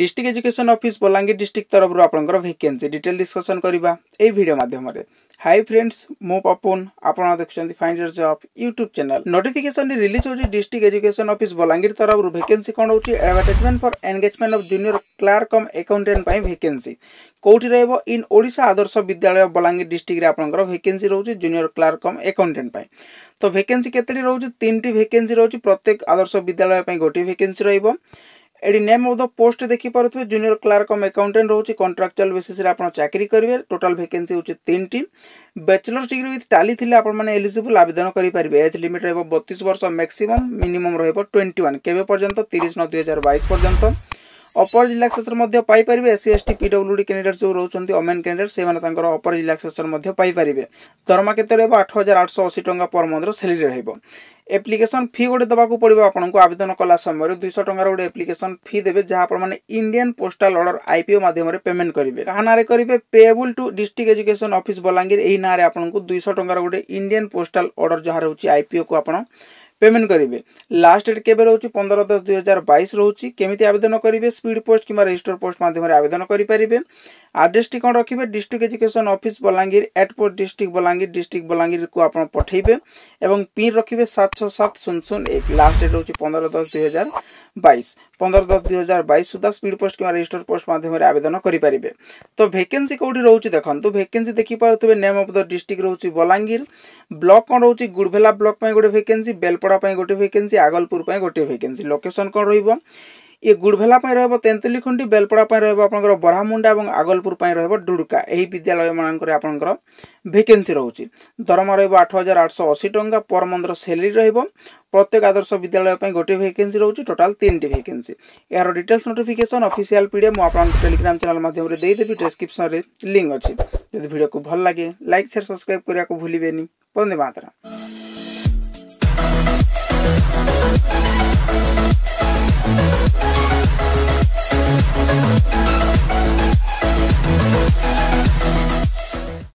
district education office Balangir district তরফর আপনার vacancy detail discussion করা এই ভিডিও মাধ্যমে হাই ফ্রেন্ডস মু পপুন আপনার দেখুন ফাইন্ডর job YouTube channel notification release হচ্ছে ডিস্ট্রিক্ট এজুকেশন অফিস বଲାଙ୍ଗୀର তরফর ভ্যাকেন্সি কোণ হচ্ছে advertisement for engagement of junior clerk cum accountant পাই ভ্যাকেন্সি কোটি রহব ইন ওড়িশা আদর্শ বিদ্যালয় বଲାଙ୍ଗୀର ডিস্ট্রিক্টরে আপনার ভ্যাকেন্সি রয়েছে জুনিয়র ক্লার্ক কম একাউন্টেন্ট পাই তো ভ্যাকেন্সি কেতটি রয়েছে তিনটি ভ্যাকেন্সি রয়েছে প্রত্যেক আদর্শ বিদ্যালয় পাই গোটি ভ্যাকেন্সি রহব এটি ନେମ୍ ଅଫ୍ ଦ ପୋଷ୍ଟ ଦେଖିପାରୁଥିବେ ଜୁନିୟର କ୍ଲାର୍କ କମ୍ ଆକାଉଣ୍ଟାଣ୍ଟ ରହୁଛି କଣ୍ଟ୍ରାକ୍ଚୁଆଲ ବେସିସ୍ରେ ଆପଣ ଚାକିରି କରିବେ ଟୋଟାଲ ଭେକେନ୍ସି ହେଉଛି ତିନିଟି ବ୍ୟାଚଲର୍ସ ଡିଗ୍ରୀ ୱିଥ୍ ଟାଲି ଥିଲେ ଆପଣମାନେ ଏଲିଜିବୁଲ୍ ଆବେଦନ କରିପାରିବେ ଏଜ୍ ଲିମିଟ୍ ରହିବ ବତିଶ ବର୍ଷ ମ୍ୟାକ୍ସିମମ୍ ମିନିମମ୍ ରହିବ ଟ୍ୱେଣ୍ଟି ୱାନ୍ କେବେ ପର୍ଯ୍ୟନ୍ତ ତିରିଶ ନଅ ଦୁଇ ହଜାର ବାଇଶ ପର୍ଯ୍ୟନ୍ତ ଅପର ରିଲାକ୍ସେସନ୍ ମଧ୍ୟ ପାଇପାରିବେ ଏସ୍ସି ଏସ୍ଟି ପିଡବ୍ଲ୍ୟୁଡି କ୍ୟାଣ୍ଡିଡେଟ୍ ଯେଉଁ ରହୁଛନ୍ତି ଓମେନ୍ କ୍ୟାଣ୍ଡିଡେଟ୍ ସେମାନେ ତାଙ୍କର ଅପର ରିଲାକ୍ସେସନ୍ ମଧ୍ୟ ପାଇପାରିବେ ଦରମା କେତେ ରହିବ ଆଠ ହଜାର ଆଠଶହ ଅଶୀ ଟଙ୍କା ପର ମନ୍ଥର ସେଲେରୀ ରହିବ ଆପ୍ଲିକେସନ୍ ଫି ଗୋଟେ ଦେବାକୁ ପଡ଼ିବ ଆପଣଙ୍କୁ ଆବେଦନ କଲା ସମୟରେ ଦୁଇଶହ ଟଙ୍କାର ଗୋଟେ ଆପ୍ଲିକେସନ୍ ଫି ଦେବେ ଯାହା ଆପଣମାନେ ଇଣ୍ଡିଆନ୍ ପୋଷ୍ଟାଲ ଅର୍ଡ଼ର ଆଇପିଓ ମାଧ୍ୟମରେ ପେମେଣ୍ଟ କରିବେ କାହା ନାଁରେ କରିବେ payable to district education office Balangir ଏହି ନାଁରେ ଆପଣଙ୍କୁ ଦୁଇଶହ ଟଙ୍କାର ଗୋଟେ ଇଣ୍ଡିଆନ୍ ପୋଷ୍ଟାଲ ଅର୍ଡ଼ର ଯାହା ରହୁଛି ଆଇପିଓକୁ ଆପଣ পেমেন্ট করবে লাস্ট ডেଟ୍ কেবে রয়েছে পনেরো দশ দুই হাজার বাইশ রয়েছে কেমিতি আবেদন করবে স্পিড পোস্ট কিংবা রেজিস্টর পোস্ট মাধ্যমে আবেদন করে আড্রেসটি কোণ রাখবে district education office Balangir at post district Balangir district বলাঙ্গীরকে আপনার পঠাইবে এবং পিন রাখবে সাত ছ সাত শূন্য শূন্য এক লাস্ট ডেট রয়েছে পনেরো দশ দুই হাজার বাইশ পনেরো দশ দুই হাজার বাইশ সুদ্ধা স্পিড পোস্ট কিংবা রেজিস্টর পোস্ট মাধ্যমে আবেদন করে তো ভ্যাকেন্সি কোটি রয়েছে দেখুন ভ্যাকেন্সি দেখিপারে নেম অফ দ ডিস্ট্রিক্ট রয়েছে বলাঙ্গীর ব্লক কোণ রয়েছে গুড়ভেলা ব্লক গোটে ভ্যাকেন্সি বেলপ କେନ୍ଦ୍ରାପଡ଼ା ପାଇଁ ଗୋଟେ ଭେକେନ୍ସି ଆଗଲପୁର ପାଇଁ ଗୋଟିଏ ଭ୍ୟାକେନ୍ସି ଲୋକେସନ୍ କ'ଣ ରହିବ ଇଏ ଗୁଡ଼ଭେଲା ପାଇଁ ରହିବ ତେନ୍ତୁଲିଖୁଣ୍ଟି ବେଲପଡ଼ା ପାଇଁ ରହିବ ଆପଣଙ୍କର ବରାମୁଣ୍ଡା ଏବଂ ଆଗଲପୁର ପାଇଁ ରହିବ ଡୁଡ଼ୁକା ଏହି ବିଦ୍ୟାଳୟମାନଙ୍କରେ ଆପଣଙ୍କର ଭେକେନ୍ସି ରହୁଛି ଦରମା ରହିବ ଆଠ ହଜାର ଆଠଶହ ଅଶୀ ଟଙ୍କା ପର ମନ୍ଥର ସେଲେରୀ ରହିବ ପ୍ରତ୍ୟେକ ଆଦର୍ଶ ବିଦ୍ୟାଳୟ ପାଇଁ ଗୋଟିଏ ଭେକେନ୍ସି ରହୁଛି ଟୋଟାଲ୍ ତିନିଟି ଭେକେନ୍ସି ଏହାର ଡିଟେଲ୍ସ ନୋଟିଫିକେସନ୍ ଅଫିସିଆଲ୍ ପିଡ଼ିଏ ମୁଁ ଆପଣଙ୍କ ଟେଲିଗ୍ରାମ୍ ଚ୍ୟାନେଲ୍ ମାଧ୍ୟମରେ ଦେଇଦେବି ଡେସ୍କ୍ରିପସନ୍ରେ ଲିଙ୍କ୍ ଅଛି ଯଦି ଭିଡ଼ିଓକୁ ଭଲ ଲାଗେ ଲାଇକ୍ ସେୟାର ସବସ୍କ୍ରାଇବ୍ କରିବାକୁ ଭୁଲିବେନି ବନ୍ଦେ ମାତ୍ରା